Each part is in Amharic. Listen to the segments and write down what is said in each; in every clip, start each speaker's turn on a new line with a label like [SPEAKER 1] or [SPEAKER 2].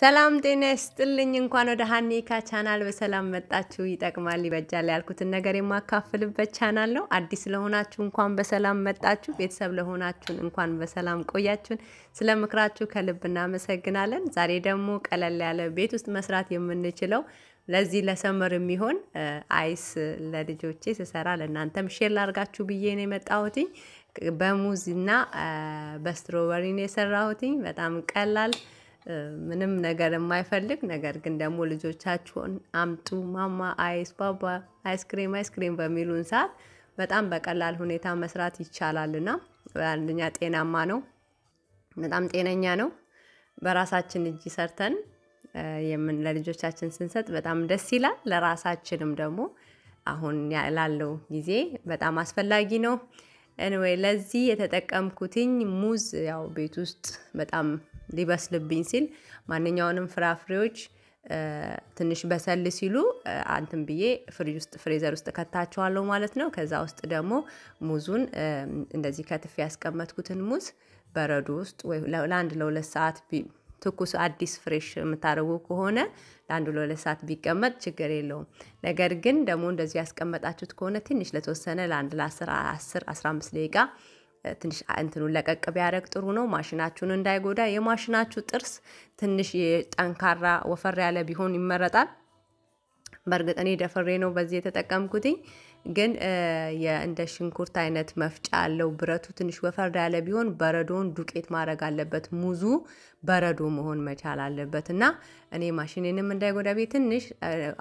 [SPEAKER 1] ሰላም ጤና ይስጥልኝ። እንኳን ወደ ሀኒካ ቻናል በሰላም መጣችሁ። ይጠቅማል፣ ይበጃል ያልኩትን ነገር የማካፍልበት ቻናል ነው። አዲስ ለሆናችሁ እንኳን በሰላም መጣችሁ፣ ቤተሰብ ለሆናችሁን እንኳን በሰላም ቆያችሁን። ስለ ምክራችሁ ከልብ እናመሰግናለን። ዛሬ ደግሞ ቀለል ያለ ቤት ውስጥ መስራት የምንችለው ለዚህ ለሰመር የሚሆን አይስ ለልጆቼ ስሰራ ለእናንተም ሼር ላርጋችሁ ብዬ ነው የመጣሁትኝ። በሙዝና በስትሮበሪ ነው የሰራሁትኝ። በጣም ቀላል ምንም ነገር የማይፈልግ ነገር ግን ደግሞ ልጆቻችሁን አምጡ ማማ አይስ ባባ አይስክሬም አይስክሬም በሚሉን ሰዓት በጣም በቀላል ሁኔታ መስራት ይቻላልና አንደኛ ጤናማ ነው፣ በጣም ጤነኛ ነው። በራሳችን እጅ ሰርተን የምን ለልጆቻችን ስንሰጥ በጣም ደስ ይላል። ለራሳችንም ደግሞ አሁን ላለው ጊዜ በጣም አስፈላጊ ነው። እንወይ ለዚህ የተጠቀምኩትኝ ሙዝ ያው ቤት ውስጥ በጣም ሊበስልብኝ ሲል ማንኛውንም ፍራፍሬዎች ትንሽ በሰል ሲሉ አንትን ብዬ ፍሪጅ ውስጥ ፍሬዘር ውስጥ ከታቸዋለሁ ማለት ነው። ከዛ ውስጥ ደግሞ ሙዙን እንደዚህ ከትፌ ያስቀመጥኩትን ሙዝ በረዶ ውስጥ ወይ ለአንድ ለሁለት ሰዓት ትኩስ አዲስ ፍሬሽ የምታደርጉ ከሆነ ለአንድ ለሁለት ሰዓት ቢቀመጥ ችግር የለውም። ነገር ግን ደግሞ እንደዚህ ያስቀመጣችሁት ከሆነ ትንሽ ለተወሰነ ለአንድ ለአስር አስር አስራ አምስት ደቂቃ ትንሽ እንትኑን ለቀቅ ቢያደረግ ጥሩ ነው። ማሽናችሁን እንዳይጎዳ የማሽናችሁ ጥርስ ትንሽ ጠንካራ ወፈር ያለ ቢሆን ይመረጣል። በእርግጥ እኔ ደፍሬ ነው በዚህ የተጠቀምኩትኝ። ግን እንደ ሽንኩርት አይነት መፍጫ አለው። ብረቱ ትንሽ ወፈር ያለ ቢሆን በረዶውን ዱቄት ማድረግ አለበት። ሙዙ በረዶ መሆን መቻል አለበት እና እኔ ማሽኔንም እንዳይጎዳ ቤት ትንሽ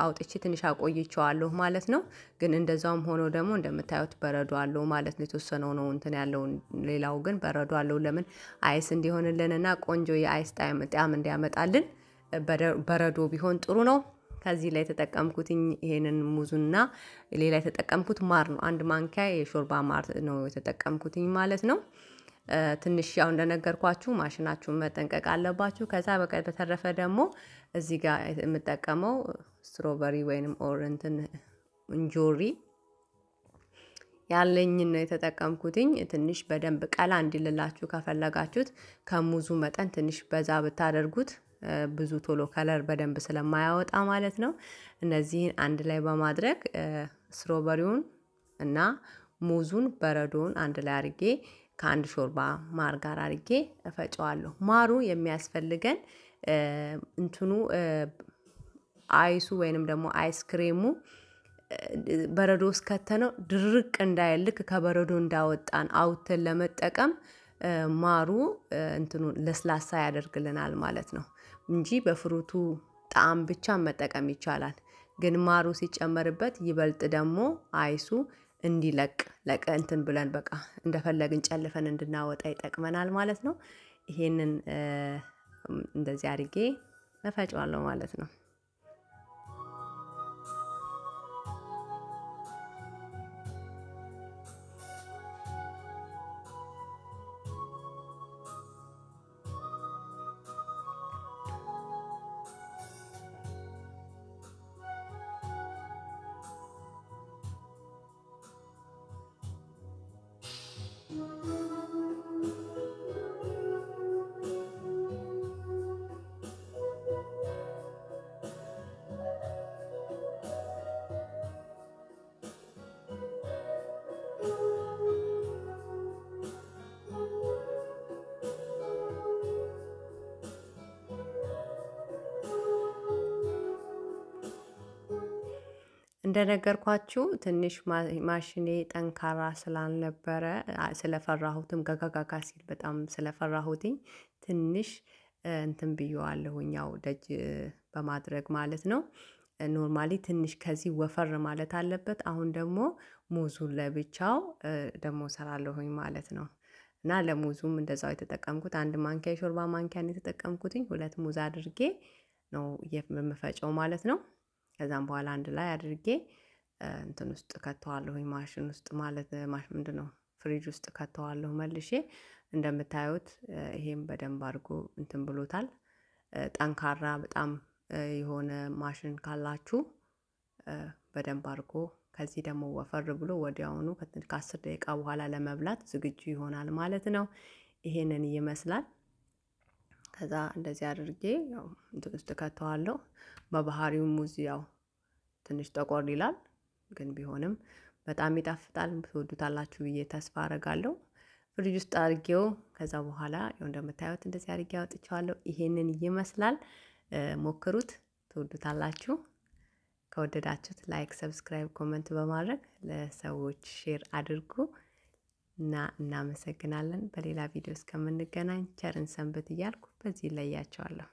[SPEAKER 1] አውጥቼ ትንሽ አቆይቸዋለሁ ማለት ነው። ግን እንደዛውም ሆኖ ደግሞ እንደምታዩት በረዶ አለው ማለት ነው። የተወሰነው ነው እንትን ያለው፣ ሌላው ግን በረዶ አለው። ለምን አይስ እና ቆንጆ የአይስ ጣዕም እንዲያመጣልን በረዶ ቢሆን ጥሩ ነው። ከዚህ ላይ የተጠቀምኩትኝ ይሄንን ሙዙና ሌላ የተጠቀምኩት ማር ነው። አንድ ማንኪያ የሾርባ ማር ነው የተጠቀምኩትኝ ማለት ነው። ትንሽ ያው እንደነገርኳችሁ ማሽናችሁን መጠንቀቅ አለባችሁ። ከዛ በተረፈ ደግሞ እዚህ ጋር የምጠቀመው ስትሮበሪ ወይንም ኦርንትን እንጆሪ ያለኝን ነው የተጠቀምኩትኝ። ትንሽ በደንብ ቀላ እንዲልላችሁ ከፈለጋችሁት ከሙዙ መጠን ትንሽ በዛ ብታደርጉት ብዙ ቶሎ ከለር በደንብ ስለማያወጣ ማለት ነው። እነዚህን አንድ ላይ በማድረግ ስትሮበሪውን እና ሙዙን በረዶውን አንድ ላይ አርጌ ከአንድ ሾርባ ማር ጋር አርጌ እፈጨዋለሁ። ማሩ የሚያስፈልገን እንትኑ አይሱ ወይንም ደግሞ አይስክሬሙ በረዶ እስከተነው ድርቅ እንዳይልክ ከበረዶ እንዳወጣን አውትን ለመጠቀም ማሩ እንትኑ ለስላሳ ያደርግልናል ማለት ነው እንጂ በፍሩቱ ጣዕም ብቻ መጠቀም ይቻላል። ግን ማሩ ሲጨመርበት ይበልጥ ደግሞ አይሱ እንዲለቅ ለቀ እንትን ብለን በቃ እንደፈለግን ጨልፈን እንድናወጣ ይጠቅመናል ማለት ነው። ይሄንን እንደዚህ አድርጌ እፈጨዋለሁ ማለት ነው። እንደነገርኳችሁ ትንሽ ማሽኔ ጠንካራ ስላልነበረ ስለፈራሁትም ገጋጋጋ ሲል በጣም ስለፈራሁትኝ ትንሽ እንትን ብየዋለሁኝ ያው ደጅ በማድረግ ማለት ነው። ኖርማሊ ትንሽ ከዚህ ወፈር ማለት አለበት። አሁን ደግሞ ሙዙን ለብቻው ደግሞ ሰራለሁኝ ማለት ነው። እና ለሙዙም እንደዛው የተጠቀምኩት አንድ ማንኪያ የሾርባ ማንኪያን የተጠቀምኩትኝ ሁለት ሙዝ አድርጌ ነው የምፈጨው ማለት ነው ከዛም በኋላ አንድ ላይ አድርጌ እንትን ውስጥ ከተዋለሁኝ ማሽን ውስጥ ማለት ማሽን ምንድን ነው ፍሪጅ ውስጥ ከተዋለሁ መልሼ። እንደምታዩት ይሄም በደንብ አድርጎ እንትን ብሎታል። ጠንካራ በጣም የሆነ ማሽን ካላችሁ በደንብ አድርጎ ከዚህ ደግሞ ወፈር ብሎ ወዲያውኑ ከአስር ደቂቃ በኋላ ለመብላት ዝግጁ ይሆናል ማለት ነው። ይሄንን ይመስላል። ከዛ እንደዚህ አድርጌ ያው እንትን ውስጥ ከተዋለው። በባህሪው ሙዝ ያው ትንሽ ጠቆር ይላል፣ ግን ቢሆንም በጣም ይጣፍጣል። ትወዱታላችሁ ብዬ ተስፋ አረጋለሁ። ፍሪጅ ውስጥ አድርጌው ከዛ በኋላ ያው እንደምታዩት እንደዚህ አድርጌ አውጥቼዋለሁ። ይሄንን ይመስላል። ሞክሩት፣ ትወዱታላችሁ። ከወደዳችሁት ላይክ፣ ሰብስክራይብ፣ ኮመንት በማድረግ ለሰዎች ሼር አድርጉ። እና እናመሰግናለን። በሌላ ቪዲዮ እስከምንገናኝ ቸርን ሰንብት እያልኩ በዚህ እለያቸዋለሁ።